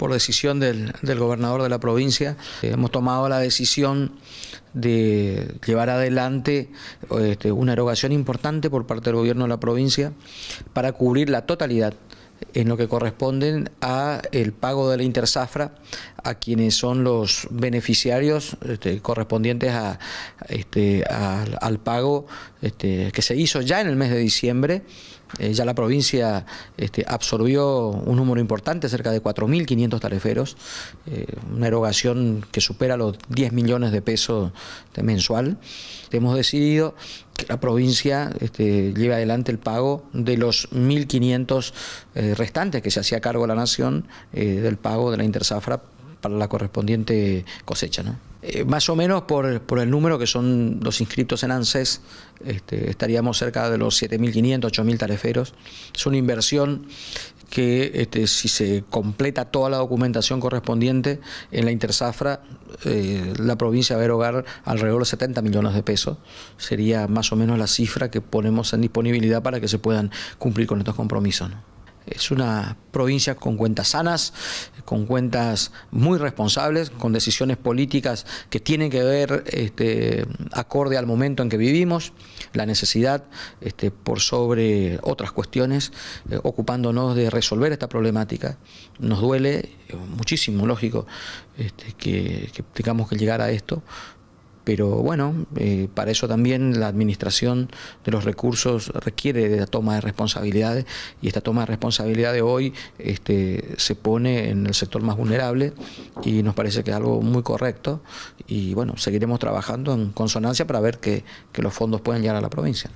por decisión del, gobernador de la provincia, eh, hemos tomado la decisión de llevar adelante este, una erogación importante por parte del gobierno de la provincia para cubrir la totalidad en lo que corresponden a el pago de la intersafra a quienes son los beneficiarios este, correspondientes a, este, al pago que se hizo ya en el mes de diciembre eh, ya la provincia este, absorbió un número importante, cerca de 4.500 tareferos, eh, una erogación que supera los 10 millones de pesos mensual. Hemos decidido que la provincia este, lleve adelante el pago de los 1.500 eh, restantes que se hacía cargo la Nación del pago de la Intersafra para la correspondiente cosecha. ¿no? Eh, más o menos por, el número que son los inscritos en ANSES, este, estaríamos cerca de los 7.500, 8.000 tareferos. Es una inversión que este, si se completa toda la documentación correspondiente en la intersafra, eh, la provincia va a erogar alrededor de 70 millones de pesos. Sería más o menos la cifra que ponemos en disponibilidad para que se puedan cumplir con estos compromisos. Es una provincia con cuentas sanas, con cuentas muy responsables, con decisiones políticas que tienen que ver este, acorde al momento en que vivimos, la necesidad este, por sobre otras cuestiones, eh, ocupándonos de resolver esta problemática. Nos duele eh, muchísimo, lógico, este, que tengamos que llegar a esto, pero bueno, eh, para eso también la administración de los recursos requiere de la toma de responsabilidades y esta toma de responsabilidad de hoy este, se pone en el sector más vulnerable y nos parece que es algo muy correcto y bueno, seguiremos trabajando en consonancia para ver que, que los fondos puedan llegar a la provincia.